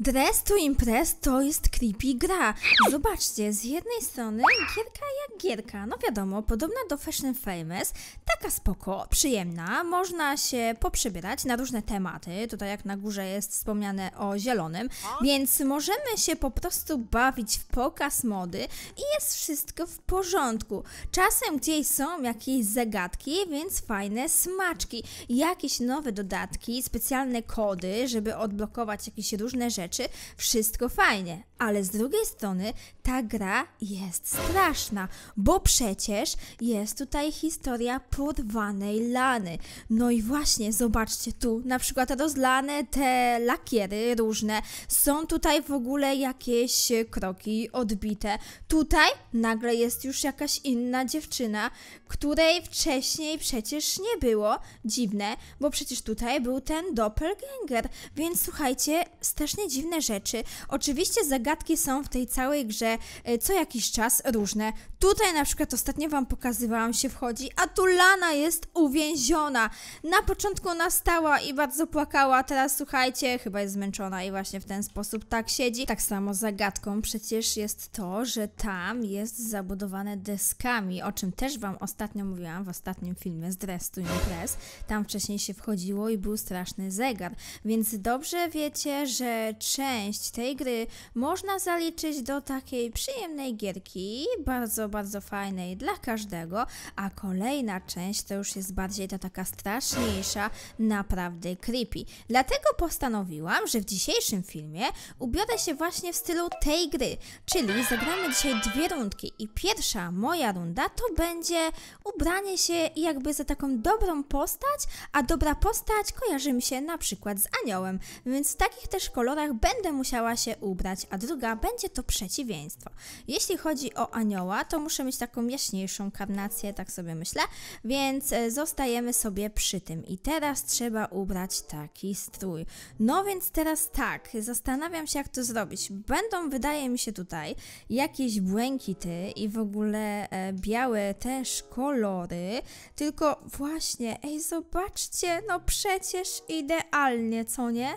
Dress to Impress to jest creepy gra. Zobaczcie, z jednej strony gierka jak gierka, no wiadomo, podobna do Fashion Famous, taka spoko, przyjemna, można się poprzebierać na różne tematy, tutaj jak na górze jest wspomniane o zielonym, więc możemy się po prostu bawić w pokaz mody i jest wszystko w porządku. Czasem gdzieś są jakieś zagadki, więc fajne smaczki, jakieś nowe dodatki, specjalne kody, żeby odblokować jakieś różne rzeczy, rzeczy, wszystko fajnie, ale z drugiej strony ta gra jest straszna, bo przecież jest tutaj historia porwanej lany. No i właśnie, zobaczcie tu, na przykład rozlane te lakiery różne, są tutaj w ogóle jakieś kroki odbite. Tutaj nagle jest już jakaś inna dziewczyna, której wcześniej przecież nie było. Dziwne, bo przecież tutaj był ten doppelganger, więc słuchajcie, strasznie dziwne rzeczy. Oczywiście zagadka zagadki są w tej całej grze e, co jakiś czas różne. Tutaj na przykład ostatnio Wam pokazywałam się wchodzi, a tu Lana jest uwięziona. Na początku ona stała i bardzo płakała, teraz słuchajcie, chyba jest zmęczona i właśnie w ten sposób tak siedzi. Tak samo zagadką przecież jest to, że tam jest zabudowane deskami, o czym też Wam ostatnio mówiłam w ostatnim filmie z Dress to Impress. Tam wcześniej się wchodziło i był straszny zegar, więc dobrze wiecie, że część tej gry może można zaliczyć do takiej przyjemnej gierki, bardzo, bardzo fajnej dla każdego, a kolejna część to już jest bardziej ta taka straszniejsza, naprawdę creepy. Dlatego postanowiłam, że w dzisiejszym filmie ubiorę się właśnie w stylu tej gry, czyli zagramy dzisiaj dwie rundki i pierwsza moja runda to będzie ubranie się jakby za taką dobrą postać, a dobra postać kojarzy mi się na przykład z aniołem, więc w takich też kolorach będę musiała się ubrać, a druga będzie to przeciwieństwo. Jeśli chodzi o anioła, to muszę mieć taką jaśniejszą karnację, tak sobie myślę, więc e, zostajemy sobie przy tym. I teraz trzeba ubrać taki strój. No więc teraz tak, zastanawiam się jak to zrobić. Będą, wydaje mi się tutaj, jakieś błękity i w ogóle e, białe też kolory, tylko właśnie, ej zobaczcie, no przecież idealnie, co nie?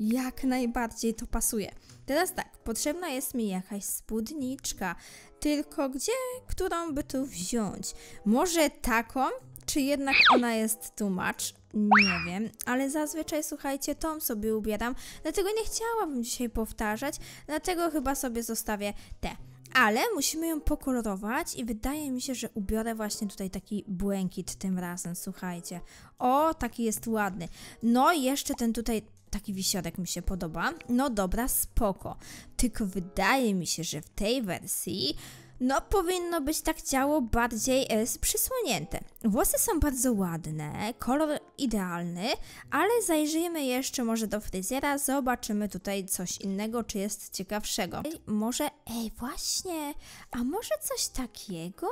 Jak najbardziej to pasuje. Teraz tak, potrzebna jest mi jakaś spódniczka, tylko gdzie, którą by tu wziąć? Może taką? Czy jednak ona jest tłumacz? Nie wiem, ale zazwyczaj słuchajcie, tą sobie ubieram, dlatego nie chciałabym dzisiaj powtarzać, dlatego chyba sobie zostawię te. Ale musimy ją pokolorować i wydaje mi się, że ubiorę właśnie tutaj taki błękit tym razem, słuchajcie. O, taki jest ładny. No i jeszcze ten tutaj taki wisiorek mi się podoba. No dobra, spoko. Tylko wydaje mi się, że w tej wersji no powinno być tak ciało bardziej e, przysłonięte. Włosy są bardzo ładne, kolor idealny, ale zajrzyjmy jeszcze może do fryzjera, zobaczymy tutaj coś innego, czy jest ciekawszego. Ej, może, ej właśnie, a może coś takiego?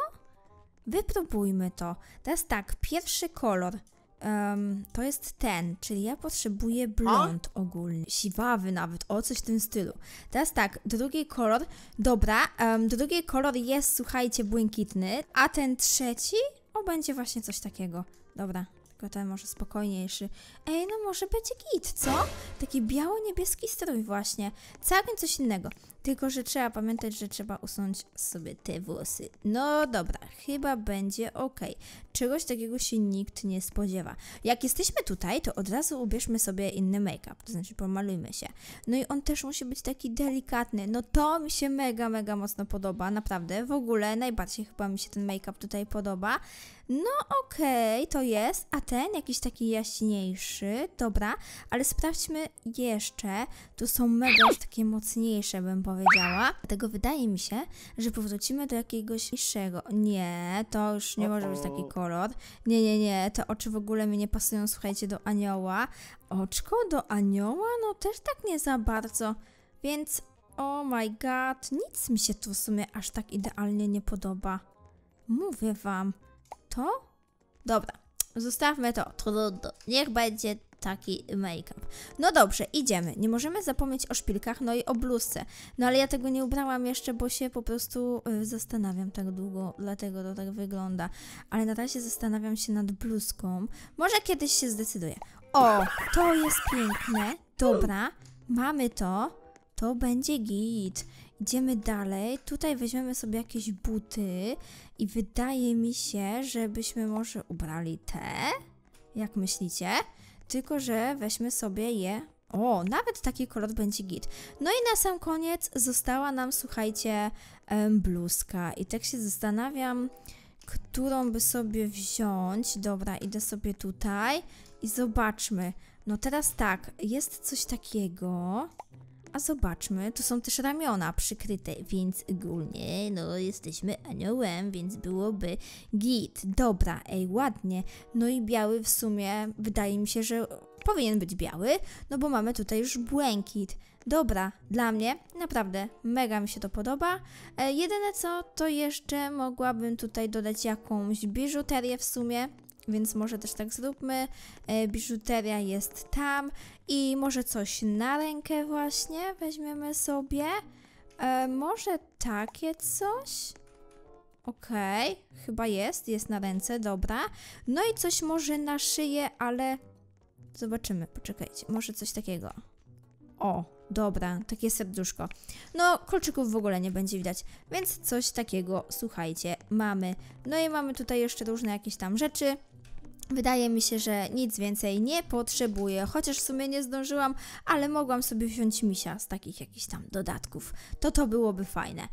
Wypróbujmy to. Teraz tak, pierwszy kolor Um, to jest ten, czyli ja potrzebuję blond A? ogólny, siwawy nawet, o coś w tym stylu. Teraz tak, drugi kolor, dobra, um, drugi kolor jest, słuchajcie, błękitny, a ten trzeci, o, będzie właśnie coś takiego. Dobra, tylko ten może spokojniejszy. Ej, no może będzie git, co? Taki biało-niebieski strój właśnie, całkiem coś innego. Tylko, że trzeba pamiętać, że trzeba usunąć sobie te włosy. No dobra, chyba będzie ok. Czegoś takiego się nikt nie spodziewa. Jak jesteśmy tutaj, to od razu ubierzmy sobie inny make-up, to znaczy pomalujmy się. No i on też musi być taki delikatny. No to mi się mega, mega mocno podoba, naprawdę. W ogóle najbardziej chyba mi się ten make-up tutaj podoba. No okej, okay, to jest, a ten jakiś taki jaśniejszy, dobra, ale sprawdźmy jeszcze. Tu są mega takie mocniejsze, bym powiedziała. Dlatego wydaje mi się, że powrócimy do jakiegoś niższego. Nie, to już nie może być taki kolor. Nie, nie, nie, te oczy w ogóle mi nie pasują, słuchajcie, do anioła. Oczko do anioła? No też tak nie za bardzo. Więc, oh my god, nic mi się tu w sumie aż tak idealnie nie podoba. Mówię wam, to... Dobra, Zostawmy to. Niech będzie taki make-up. No dobrze, idziemy. Nie możemy zapomnieć o szpilkach, no i o bluzce. No ale ja tego nie ubrałam jeszcze, bo się po prostu y, zastanawiam tak długo, dlatego to tak wygląda. Ale na razie zastanawiam się nad bluzką. Może kiedyś się zdecyduję. O, to jest piękne. Dobra, mamy to. To będzie git. Idziemy dalej. Tutaj weźmiemy sobie jakieś buty i wydaje mi się, żebyśmy może ubrali te. Jak myślicie? Tylko, że weźmy sobie je o, nawet taki kolor będzie git. No i na sam koniec została nam, słuchajcie, bluzka. I tak się zastanawiam, którą by sobie wziąć. Dobra, idę sobie tutaj i zobaczmy. No teraz tak, jest coś takiego. A zobaczmy, tu są też ramiona przykryte, więc ogólnie, no jesteśmy aniołem, więc byłoby git. Dobra, ej, ładnie. No i biały w sumie, wydaje mi się, że powinien być biały, no bo mamy tutaj już błękit. Dobra, dla mnie naprawdę mega mi się to podoba. E, jedyne co, to jeszcze mogłabym tutaj dodać jakąś biżuterię w sumie, więc może też tak zróbmy. E, biżuteria jest tam i może coś na rękę właśnie weźmiemy sobie. E, może takie coś? Okej, okay, chyba jest, jest na ręce, dobra. No i coś może na szyję, ale zobaczymy, poczekajcie, może coś takiego. O, dobra, takie serduszko. No, kolczyków w ogóle nie będzie widać, więc coś takiego, słuchajcie, mamy. No i mamy tutaj jeszcze różne jakieś tam rzeczy. Wydaje mi się, że nic więcej nie potrzebuję, chociaż w sumie nie zdążyłam, ale mogłam sobie wziąć misia z takich jakichś tam dodatków. To to byłoby fajne.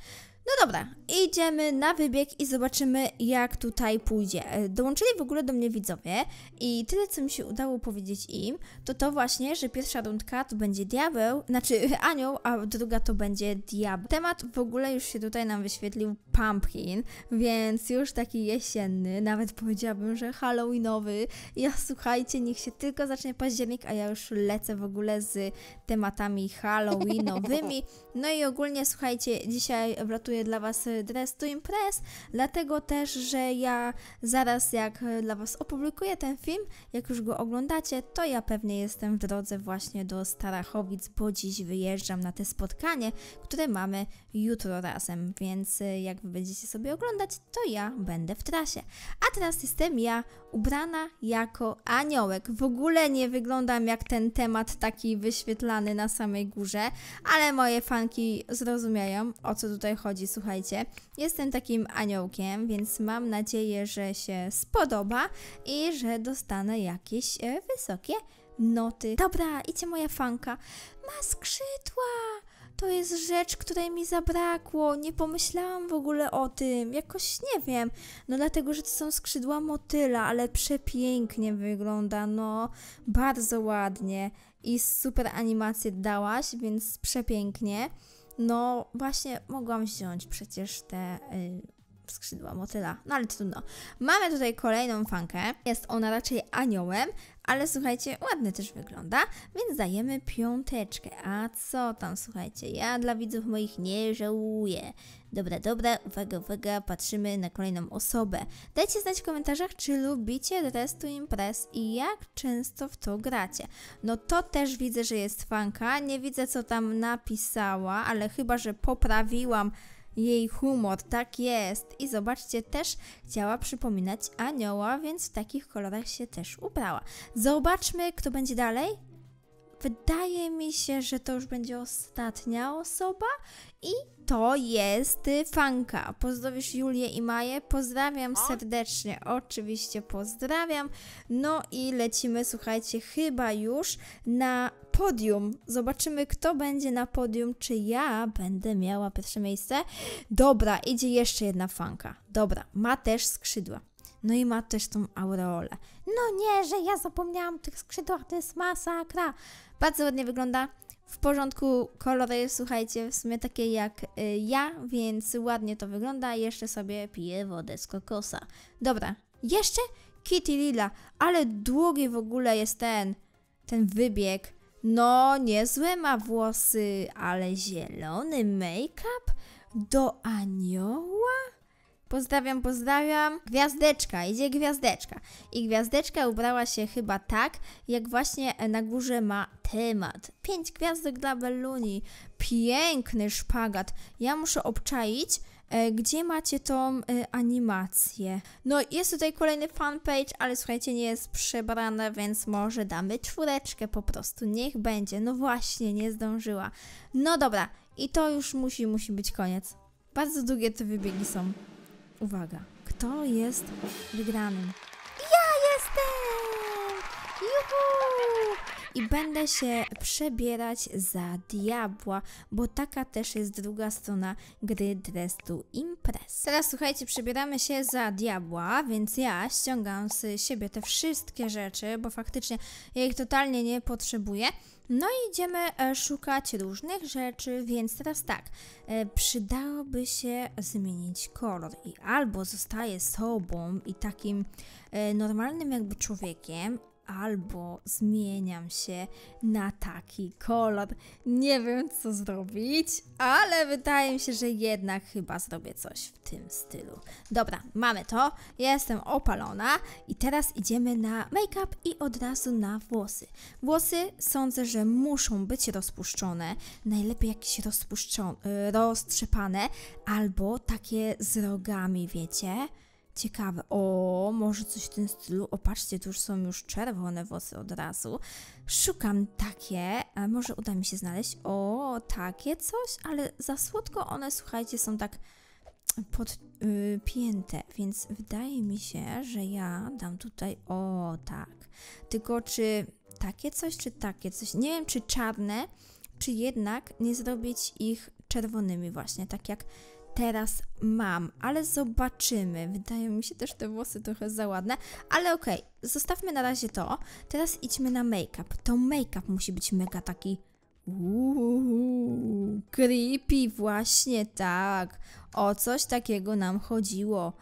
No dobra, idziemy na wybieg i zobaczymy jak tutaj pójdzie. E, dołączyli w ogóle do mnie widzowie i tyle co mi się udało powiedzieć im, to to właśnie, że pierwsza rundka to będzie diabeł, znaczy anioł, a druga to będzie diabeł. Temat w ogóle już się tutaj nam wyświetlił pumpkin, więc już taki jesienny, nawet powiedziałabym, że halloweenowy. Ja słuchajcie, niech się tylko zacznie październik, a ja już lecę w ogóle z tematami halloweenowymi. No i ogólnie słuchajcie, dzisiaj wlatuję przygotuję dla Was y, Dress to Impress, dlatego też, że ja zaraz jak y, dla Was opublikuję ten film, jak już go oglądacie, to ja pewnie jestem w drodze właśnie do Starachowic, bo dziś wyjeżdżam na te spotkanie, które mamy jutro razem, więc y, jak Wy będziecie sobie oglądać, to ja będę w trasie. A teraz jestem ja ubrana jako aniołek. W ogóle nie wyglądam jak ten temat taki wyświetlany na samej górze, ale moje fanki zrozumieją, o co tutaj chodzi słuchajcie. Jestem takim aniołkiem, więc mam nadzieję, że się spodoba i że dostanę jakieś e, wysokie noty. Dobra, idzie moja fanka. Ma skrzydła! To jest rzecz, której mi zabrakło. Nie pomyślałam w ogóle o tym. Jakoś nie wiem. No dlatego, że to są skrzydła motyla, ale przepięknie wygląda. No, bardzo ładnie. I super animację dałaś, więc przepięknie. No właśnie mogłam wziąć przecież te y, skrzydła motyla. No ale trudno. Mamy tutaj kolejną fankę. Jest ona raczej aniołem, ale słuchajcie, ładny też wygląda, więc dajemy piąteczkę. A co tam, słuchajcie, ja dla widzów moich nie żałuję. Dobra, dobra, uwaga, uwaga, patrzymy na kolejną osobę. Dajcie znać w komentarzach, czy lubicie restu imprez i jak często w to gracie. No to też widzę, że jest fanka, nie widzę co tam napisała, ale chyba, że poprawiłam jej humor, tak jest. I zobaczcie, też chciała przypominać anioła, więc w takich kolorach się też ubrała. Zobaczmy, kto będzie dalej. Wydaje mi się, że to już będzie ostatnia osoba i to jest y, Fanka. Pozdrowisz Julię i Maję. Pozdrawiam serdecznie. Oczywiście pozdrawiam. No i lecimy, słuchajcie, chyba już na podium. Zobaczymy, kto będzie na podium, czy ja będę miała pierwsze miejsce. Dobra, idzie jeszcze jedna Fanka. Dobra, ma też skrzydła. No i ma też tą aureolę. No nie, że ja zapomniałam tych skrzydłach, to jest masakra. Bardzo ładnie wygląda. W porządku, kolor jest, słuchajcie, w sumie takie jak y, ja, więc ładnie to wygląda. Jeszcze sobie piję wodę z kokosa. Dobra, jeszcze Kitty Lila, ale długi w ogóle jest ten, ten wybieg. No, niezłe ma włosy, ale zielony make-up do anioła? Pozdrawiam, pozdrawiam. Gwiazdeczka, idzie gwiazdeczka. I gwiazdeczka ubrała się chyba tak, jak właśnie na górze ma temat. Pięć gwiazdek dla Belluni. Piękny szpagat. Ja muszę obczaić, e, gdzie macie tą e, animację. No, jest tutaj kolejny fanpage, ale słuchajcie, nie jest przebrane, więc może damy czwóreczkę po prostu. Niech będzie. No właśnie, nie zdążyła. No dobra, i to już musi, musi być koniec. Bardzo długie te wybiegi są. Uwaga, kto jest wygranym? Ja jestem! Juhu! I będę się przebierać za diabła, bo taka też jest druga strona gry Dresdu to Impress. Teraz słuchajcie, przebieramy się za diabła, więc ja ściągam z siebie te wszystkie rzeczy, bo faktycznie ja ich totalnie nie potrzebuję. No i idziemy e, szukać różnych rzeczy, więc teraz tak, e, przydałoby się zmienić kolor i albo zostaję sobą i takim e, normalnym jakby człowiekiem, albo zmieniam się na taki kolor. Nie wiem, co zrobić, ale wydaje mi się, że jednak chyba zrobię coś w tym stylu. Dobra, mamy to. Jestem opalona i teraz idziemy na make-up i od razu na włosy. Włosy sądzę, że muszą być rozpuszczone, najlepiej jakieś rozpuszczone, roztrzepane albo takie z rogami, wiecie? Ciekawe. O, może coś w tym stylu. Opatrzcie, tu już są już czerwone włosy od razu. Szukam takie. A może uda mi się znaleźć. O, takie coś, ale za słodko one, słuchajcie, są tak mm, podpięte, y, yy, więc wydaje mi się, że ja dam tutaj o tak. Tylko czy takie coś, czy takie coś? Nie wiem, czy czarne, czy jednak nie zrobić ich czerwonymi właśnie, tak jak teraz mam, ale zobaczymy. Wydają mi się też te włosy trochę za ładne, ale okej, okay, zostawmy na razie to. Teraz idźmy na make-up. To make-up musi być mega taki Uuu, creepy, właśnie tak. O coś takiego nam chodziło.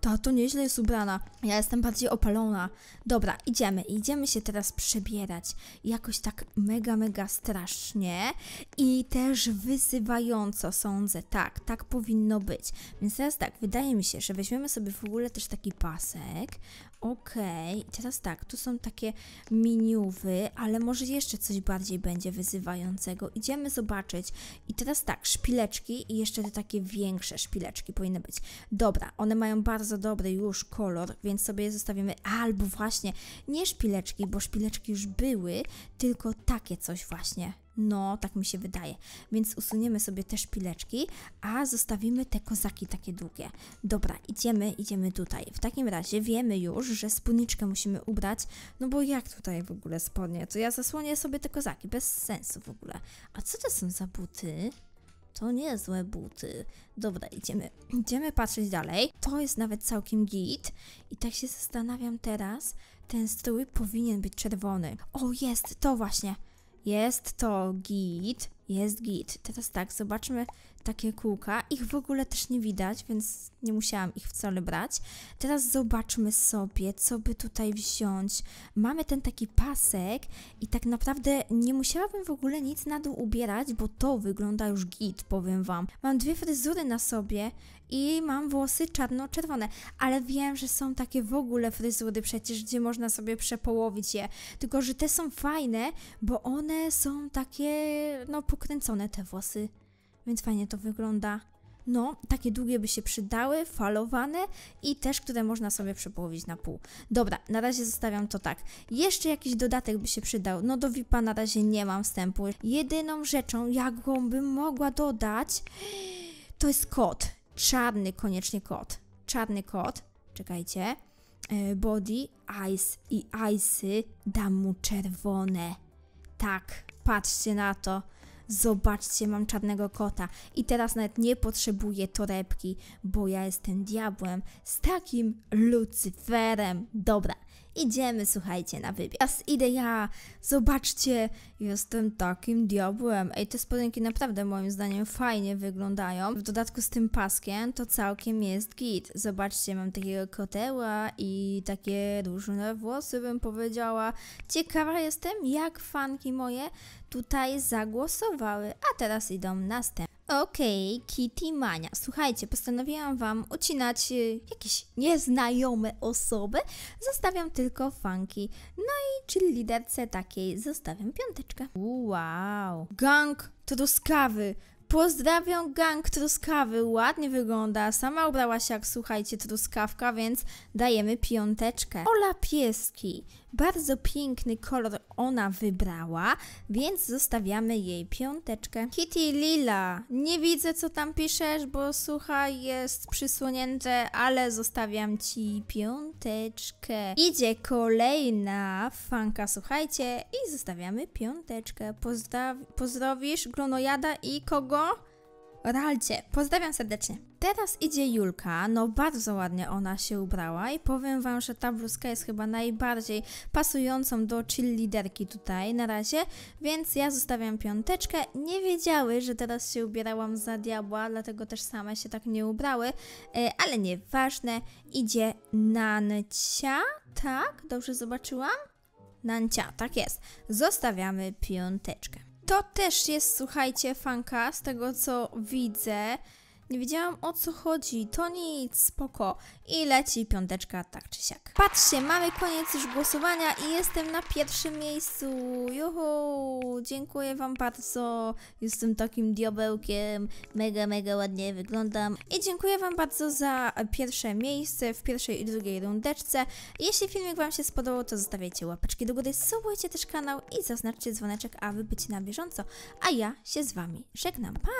Ta to nieźle jest ubrana. Ja jestem bardziej opalona. Dobra, idziemy. Idziemy się teraz przebierać. Jakoś tak mega, mega strasznie i też wyzywająco sądzę. Tak, tak powinno być. Więc teraz tak, wydaje mi się, że weźmiemy sobie w ogóle też taki pasek. Okej, okay. teraz tak, tu są takie miniówy, ale może jeszcze coś bardziej będzie wyzywającego. Idziemy zobaczyć. I teraz tak, szpileczki i jeszcze te takie większe szpileczki powinny być. Dobra, one mają bardzo dobry już kolor, więc sobie je zostawimy. Albo właśnie nie szpileczki, bo szpileczki już były, tylko takie coś właśnie. No, tak mi się wydaje. Więc usuniemy sobie te szpileczki, a zostawimy te kozaki takie długie. Dobra, idziemy, idziemy tutaj. W takim razie wiemy już, że spódniczkę musimy ubrać, no bo jak tutaj w ogóle spodnie? To ja zasłonię sobie te kozaki, bez sensu w ogóle. A co to są za buty? To niezłe buty. Dobra, idziemy. Idziemy patrzeć dalej. To jest nawet całkiem git. I tak się zastanawiam teraz, ten strój powinien być czerwony. O, jest, to właśnie. Jest to git, jest git. Teraz tak, zobaczmy, takie kółka. Ich w ogóle też nie widać, więc nie musiałam ich wcale brać. Teraz zobaczmy sobie, co by tutaj wziąć. Mamy ten taki pasek i tak naprawdę nie musiałabym w ogóle nic na dół ubierać, bo to wygląda już git, powiem wam. Mam dwie fryzury na sobie i mam włosy czarno-czerwone, ale wiem, że są takie w ogóle fryzury przecież, gdzie można sobie przepołowić je. Tylko, że te są fajne, bo one są takie, no, pokręcone te włosy więc fajnie to wygląda. No, takie długie by się przydały, falowane i też, które można sobie przepołowić na pół. Dobra, na razie zostawiam to tak. Jeszcze jakiś dodatek by się przydał. No do VIPa na razie nie mam wstępu. Jedyną rzeczą, jaką bym mogła dodać, to jest kod. Czarny koniecznie kod. Czarny kod. Czekajcie. E, body, ice i icy dam mu czerwone. Tak, patrzcie na to zobaczcie, mam czarnego kota i teraz nawet nie potrzebuję torebki, bo ja jestem diabłem z takim Lucyferem. Dobra, idziemy, słuchajcie, na wybieg. Teraz idę ja, zobaczcie, jestem takim diabłem. Ej, te spodenki naprawdę moim zdaniem fajnie wyglądają. W dodatku z tym paskiem to całkiem jest git. Zobaczcie, mam takiego koteła i takie różne włosy bym powiedziała. Ciekawa jestem, jak fanki moje tutaj zagłosowały, a teraz idą następne. Okej, okay, Kitty Mania. Słuchajcie, postanowiłam Wam ucinać y, jakieś nieznajome osoby. Zostawiam tylko funki. No i czyli liderce takiej zostawiam piąteczkę. Wow. Gang truskawy. Pozdrawiam gang truskawy, ładnie wygląda, sama ubrała się jak słuchajcie truskawka, więc dajemy piąteczkę. Ola Pieski, bardzo piękny kolor ona wybrała, więc zostawiamy jej piąteczkę. Kitty Lila, nie widzę co tam piszesz, bo słuchaj, jest przysłonięte, ale zostawiam ci piąteczkę. Idzie kolejna fanka, słuchajcie, i zostawiamy piąteczkę. pozdraw pozdrowisz Glonojada i kogo? Ralcie, pozdrawiam serdecznie. Teraz idzie Julka, no bardzo ładnie ona się ubrała i powiem wam, że ta bluzka jest chyba najbardziej pasującą do chill liderki tutaj na razie, więc ja zostawiam piąteczkę. Nie wiedziały, że teraz się ubierałam za diabła, dlatego też same się tak nie ubrały, e, ale nieważne, idzie Nancia, tak? Dobrze zobaczyłam? Nancia, tak jest. Zostawiamy piąteczkę to też jest, słuchajcie, fanka, z tego co widzę. Nie wiedziałam o co chodzi, to nic, spoko. I leci piąteczka tak czy siak. Patrzcie, mamy koniec już głosowania i jestem na pierwszym miejscu. Juhu, dziękuję wam bardzo. Jestem takim diabełkiem, mega, mega ładnie wyglądam. I dziękuję wam bardzo za pierwsze miejsce w pierwszej i drugiej rundeczce. Jeśli filmik wam się spodobał, to zostawiajcie łapeczki do góry, subujcie też kanał i zaznaczcie dzwoneczek, aby być na bieżąco. A ja się z wami żegnam, pa!